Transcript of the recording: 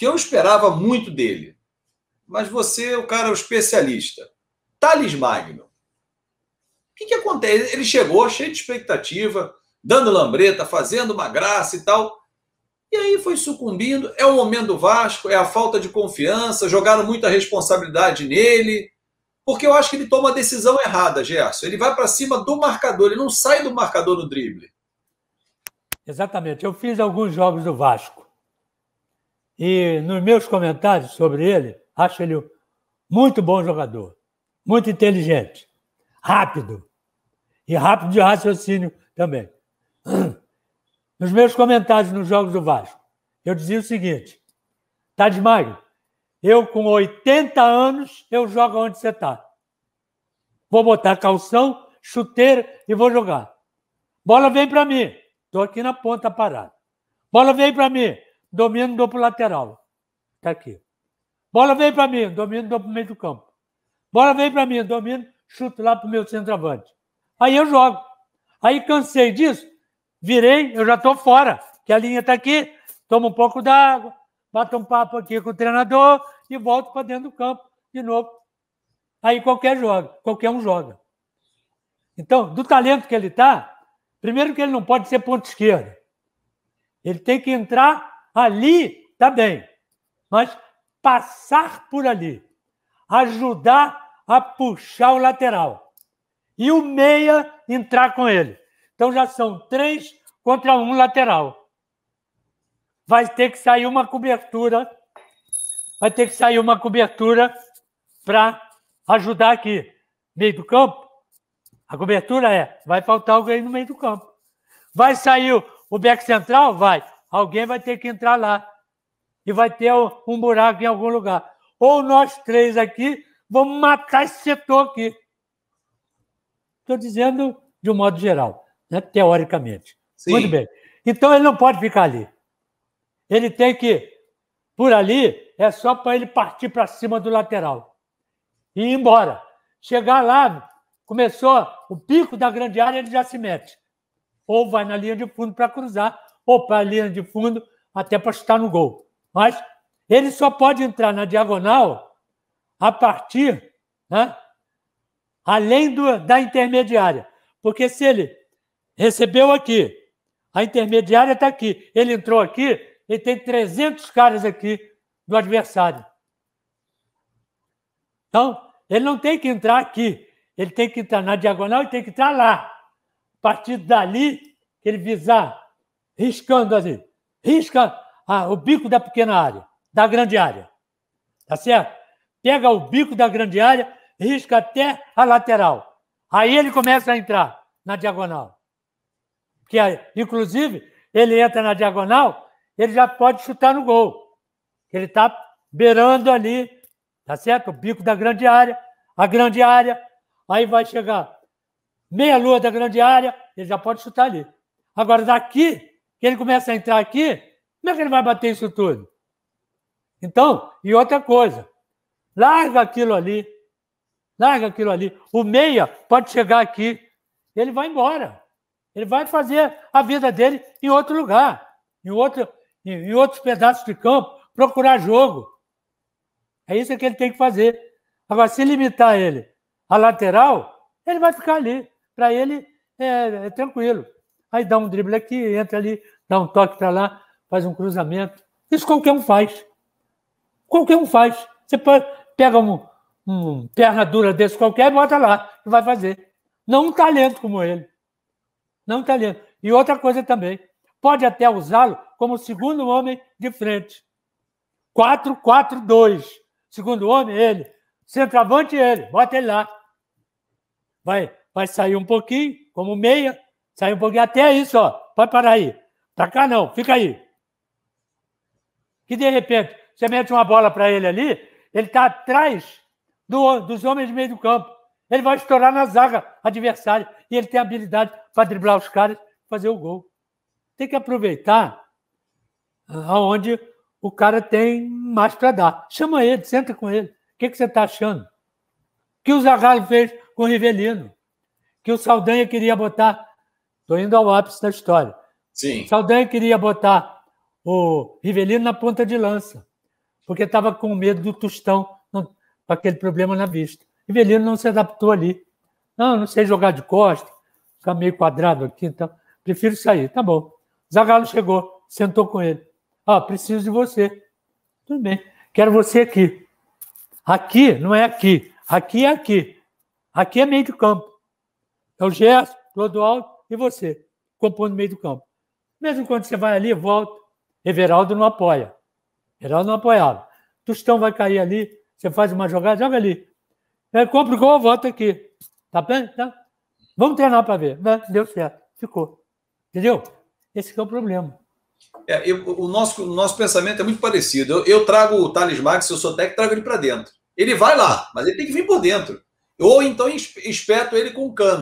que eu esperava muito dele. Mas você, o cara, é o especialista. Thales Magno. O que, que acontece? Ele chegou cheio de expectativa, dando lambreta, fazendo uma graça e tal. E aí foi sucumbindo. É o momento do Vasco, é a falta de confiança, jogaram muita responsabilidade nele. Porque eu acho que ele toma a decisão errada, Gerson. Ele vai para cima do marcador, ele não sai do marcador no drible. Exatamente. Eu fiz alguns jogos do Vasco. E nos meus comentários sobre ele, acho ele muito bom jogador, muito inteligente, rápido e rápido de raciocínio também. Nos meus comentários nos Jogos do Vasco, eu dizia o seguinte: Tades tá Magno, eu com 80 anos, eu jogo onde você está. Vou botar calção, chuteira e vou jogar. Bola vem para mim. Estou aqui na ponta parada. Bola vem para mim domino, dou para o lateral. Está aqui. Bola vem para mim, domino, dou para o meio do campo. Bola vem para mim, domino, chuto lá para o meu centroavante. Aí eu jogo. Aí cansei disso, virei, eu já estou fora, que a linha está aqui, tomo um pouco d'água, bato um papo aqui com o treinador e volto para dentro do campo de novo. Aí qualquer joga, qualquer um joga. Então, do talento que ele está, primeiro que ele não pode ser ponto esquerdo. Ele tem que entrar Ali também, tá mas passar por ali, ajudar a puxar o lateral e o meia entrar com ele. Então já são três contra um lateral. Vai ter que sair uma cobertura, vai ter que sair uma cobertura para ajudar aqui. Meio do campo, a cobertura é, vai faltar alguém no meio do campo. Vai sair o back central? Vai. Alguém vai ter que entrar lá e vai ter um buraco em algum lugar. Ou nós três aqui vamos matar esse setor aqui. Estou dizendo de um modo geral, né? teoricamente. Sim. Muito bem. Então ele não pode ficar ali. Ele tem que, por ali, é só para ele partir para cima do lateral e ir embora. Chegar lá, começou o pico da grande área, ele já se mete. Ou vai na linha de fundo para cruzar, ou para a linha de fundo, até para chutar no gol. Mas ele só pode entrar na diagonal a partir, né, além do, da intermediária. Porque se ele recebeu aqui, a intermediária está aqui, ele entrou aqui, ele tem 300 caras aqui do adversário. Então, ele não tem que entrar aqui, ele tem que entrar na diagonal e tem que entrar lá. A partir dali, ele visar riscando ali, risca o bico da pequena área, da grande área. Tá certo? Pega o bico da grande área, risca até a lateral. Aí ele começa a entrar na diagonal. Que, inclusive, ele entra na diagonal, ele já pode chutar no gol. Ele está beirando ali, tá certo? O bico da grande área, a grande área, aí vai chegar meia lua da grande área, ele já pode chutar ali. Agora, daqui que ele começa a entrar aqui, como é que ele vai bater isso tudo? Então, e outra coisa, larga aquilo ali, larga aquilo ali. O meia pode chegar aqui, ele vai embora. Ele vai fazer a vida dele em outro lugar, em, outro, em, em outros pedaços de campo, procurar jogo. É isso que ele tem que fazer. Agora, se limitar ele à lateral, ele vai ficar ali. Para ele, é, é tranquilo. Aí dá um drible aqui, entra ali, dá um toque para lá, faz um cruzamento. Isso qualquer um faz. Qualquer um faz. Você pega um, um perna dura desse qualquer, bota lá e vai fazer. Não um talento como ele. Não um talento. E outra coisa também, pode até usá-lo como segundo homem de frente. 4-4-2. Segundo homem, ele. Centroavante, ele. Bota ele lá. Vai, vai sair um pouquinho, como meia, Saiu um pouquinho até isso, ó. Pode parar aí. Pra cá não, fica aí. Que de repente, você mete uma bola para ele ali, ele está atrás do, dos homens de meio do campo. Ele vai estourar na zaga adversária e ele tem habilidade para driblar os caras fazer o gol. Tem que aproveitar aonde o cara tem mais para dar. Chama ele, senta com ele. O que, que você está achando? O que o Zagallo fez com o Rivelino? Que o Saldanha queria botar Estou indo ao ápice da história. Sim. Saldanha queria botar o Rivelino na ponta de lança, porque estava com medo do Tostão, com aquele problema na vista. Rivelino não se adaptou ali. Não, não sei jogar de costa, ficar meio quadrado aqui, então prefiro sair. Tá bom. Zagallo chegou, sentou com ele. Ah, preciso de você. Tudo bem, quero você aqui. Aqui não é aqui, aqui é aqui. Aqui é meio de campo. É o Gerson, alto e você, compondo meio do campo. Mesmo quando você vai ali, volta. Everaldo não apoia. Everaldo não apoiava. Tostão vai cair ali, você faz uma jogada, joga ali. É, compra o gol, volta aqui. Tá bem? Tá? Vamos treinar para ver. Né? Deu certo, ficou. Entendeu? Esse é o problema. É, eu, o, nosso, o nosso pensamento é muito parecido. Eu, eu trago o Thales Max, eu sou técnico, trago ele para dentro. Ele vai lá, mas ele tem que vir por dentro. Ou então espeto ele com o cano.